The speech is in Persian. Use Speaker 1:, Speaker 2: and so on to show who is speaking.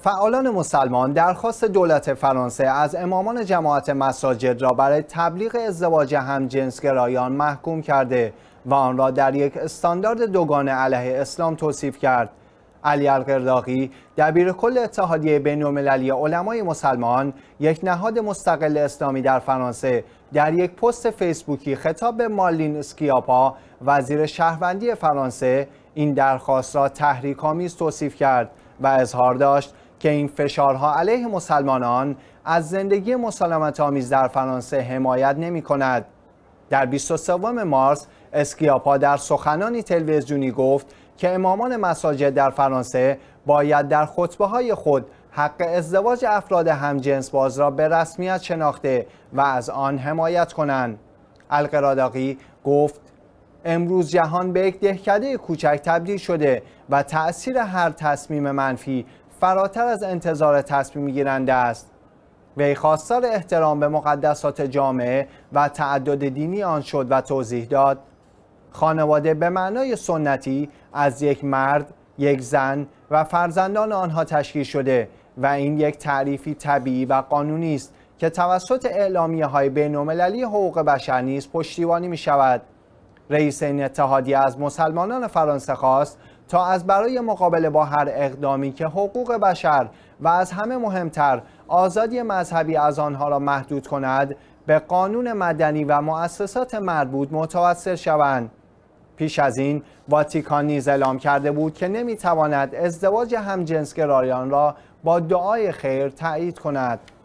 Speaker 1: فعالان مسلمان درخواست دولت فرانسه از امامان جماعت مساجد را برای تبلیغ ازدواج همجنسگرایان محکوم کرده و آن را در یک استاندارد دوگان علیه اسلام توصیف کرد. علی القرداغی، دبیر کل اتحادیه بین علمای مسلمان یک نهاد مستقل اسلامی در فرانسه در یک پست فیسبوکی خطاب به مالین اسکیاپا وزیر شهروندی فرانسه این درخواست را تحریک‌آمیز توصیف کرد و اظهار داشت که این فشارها علیه مسلمانان از زندگی مسالمت آمیز در فرانسه حمایت نمی کند. در 23 مارس اسکیاپا در سخنانی تلویزیونی گفت که امامان مساجد در فرانسه باید در خطبه های خود حق ازدواج افراد همجنس باز را به رسمیت شناخته و از آن حمایت کنند. القراداقی گفت امروز جهان به یک دهکده کوچک تبدیل شده و تأثیر هر تصمیم منفی فراتر از انتظار تصمیم گیرنده است وی خواستار احترام به مقدسات جامعه و تعدد دینی آن شد و توضیح داد خانواده به معنای سنتی از یک مرد، یک زن و فرزندان آنها تشکیل شده و این یک تعریفی طبیعی و قانونی است که توسط اعلامیه های بین حقوق بشر نیز پشتیبانی می شود. رئیس این اتحادیه از مسلمانان فرانسه خواست تا از برای مقابله با هر اقدامی که حقوق بشر و از همه مهمتر آزادی مذهبی از آنها را محدود کند به قانون مدنی و مؤسسات مربوط متوسل شوند پیش از این واتیکان نیز اعلام کرده بود که نمیتواند ازدواج همجنسگرایان را با دعای خیر تایید کند